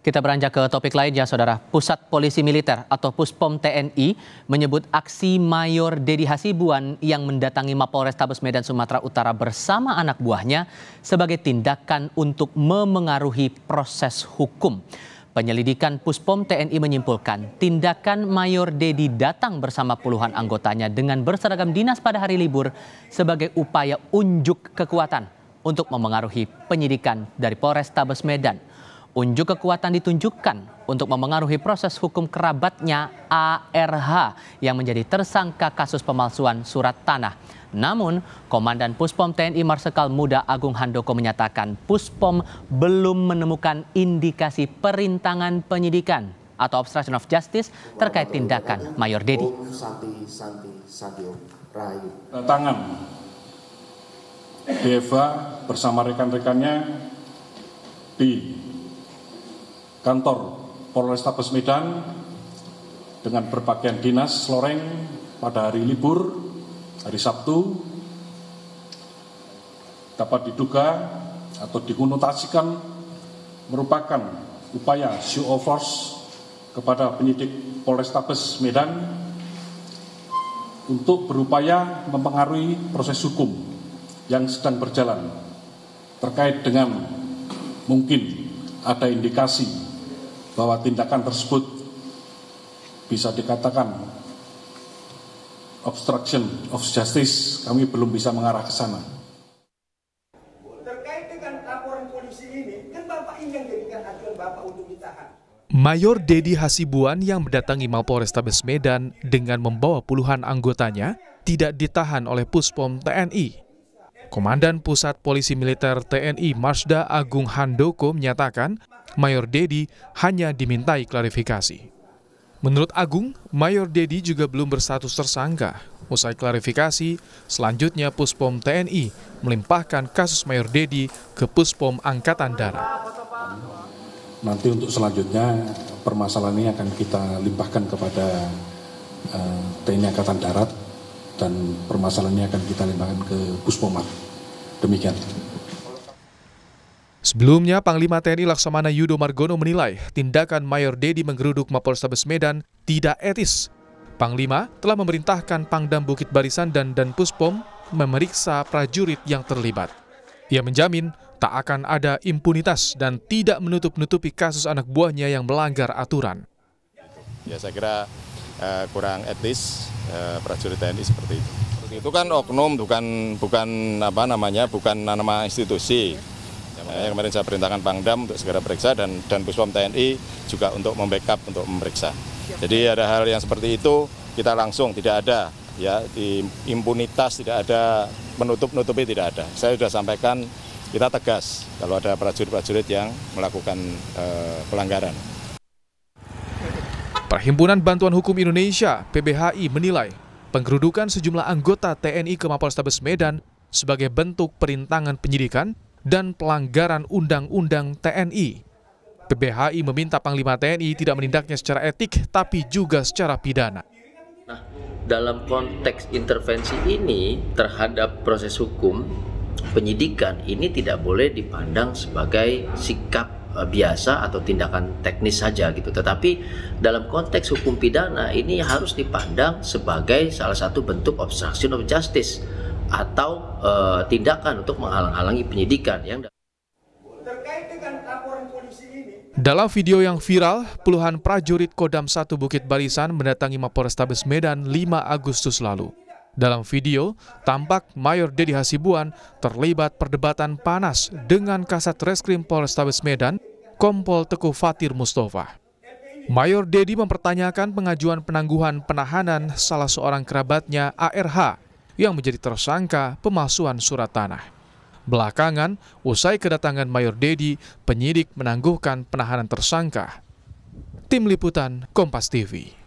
Kita beranjak ke topik lain ya saudara. Pusat Polisi Militer atau Puspom TNI menyebut aksi Mayor Dedi Hasibuan yang mendatangi Mapolres Tabes Medan Sumatera Utara bersama anak buahnya sebagai tindakan untuk memengaruhi proses hukum. Penyelidikan Puspom TNI menyimpulkan tindakan Mayor Dedi datang bersama puluhan anggotanya dengan berseragam dinas pada hari libur sebagai upaya unjuk kekuatan untuk memengaruhi penyidikan dari Polres Tabes Medan. Unjuk kekuatan ditunjukkan untuk memengaruhi proses hukum kerabatnya ARH yang menjadi tersangka kasus pemalsuan surat tanah. Namun, Komandan Puspom TNI Marsikal Muda Agung Handoko menyatakan Puspom belum menemukan indikasi perintangan penyidikan atau obstruction of justice terkait tindakan Mayor Dedi. Oh, tangan Deva bersama rekan-rekannya di kantor Polrestabes Medan dengan berpakaian dinas loreng pada hari libur, hari Sabtu, dapat diduga atau dikonotasikan merupakan upaya show of force kepada penyidik Polrestabes Medan untuk berupaya mempengaruhi proses hukum yang sedang berjalan terkait dengan mungkin ada indikasi bahwa tindakan tersebut bisa dikatakan obstruction of justice, kami belum bisa mengarah ke sana. Kan Mayor Dedi Hasibuan yang mendatangi Mapol Restabes Medan dengan membawa puluhan anggotanya tidak ditahan oleh Puspom TNI. Komandan Pusat Polisi Militer TNI Marsda Agung Handoko menyatakan Mayor Dedi hanya dimintai klarifikasi. Menurut Agung, Mayor Dedi juga belum berstatus tersangka. Usai klarifikasi, selanjutnya Puspom TNI melimpahkan kasus Mayor Dedi ke Puspom Angkatan Darat. Nanti untuk selanjutnya permasalahan ini akan kita limpahkan kepada uh, eh, TNI Angkatan Darat dan permasalahan ini akan kita limpahkan ke Puspomat. Demikian. Sebelumnya, Panglima TNI Laksamana Yudo Margono menilai tindakan Mayor Dedi menggeruduk Mapolstabes Medan tidak etis. Panglima telah memerintahkan Pangdam Bukit Barisan dan Puspom memeriksa prajurit yang terlibat. Ia menjamin tak akan ada impunitas dan tidak menutup-nutupi kasus anak buahnya yang melanggar aturan. Ya saya kira uh, kurang etis Eh, prajurit TNI seperti itu. itu kan oknum bukan bukan apa namanya bukan nama institusi. Ya, eh, kemarin saya perintahkan Pangdam untuk segera periksa dan dan Puspom TNI juga untuk membackup untuk memeriksa. Ya. Jadi ada hal yang seperti itu kita langsung tidak ada ya di impunitas tidak ada menutup-nutupi tidak ada. Saya sudah sampaikan kita tegas kalau ada prajurit-prajurit yang melakukan eh, pelanggaran. Perhimpunan Bantuan Hukum Indonesia (PBHI) menilai penggerudukan sejumlah anggota TNI ke Mapolstabes Medan sebagai bentuk perintangan penyidikan dan pelanggaran Undang-Undang TNI. PBHI meminta Panglima TNI tidak menindaknya secara etik tapi juga secara pidana. Nah, dalam konteks intervensi ini terhadap proses hukum penyidikan ini tidak boleh dipandang sebagai sikap Eh, biasa atau tindakan teknis saja gitu. Tetapi dalam konteks hukum pidana ini harus dipandang sebagai salah satu bentuk obstruction of justice atau uh, tindakan untuk menghalang-halangi penyidikan yang Dalam video yang viral, puluhan prajurit Kodam 1 Bukit Barisan mendatangi Mapolrestabes Medan 5 Agustus lalu. Dalam video, tampak Mayor Dedi Hasibuan terlibat perdebatan panas dengan Kasat Reskrim Polrestabes Medan, Kompol Teku Fatir Mustafa. Mayor Dedi mempertanyakan pengajuan penangguhan penahanan salah seorang kerabatnya ARH yang menjadi tersangka pemalsuan surat tanah. Belakangan, usai kedatangan Mayor Dedi, penyidik menangguhkan penahanan tersangka. Tim Liputan Kompas TV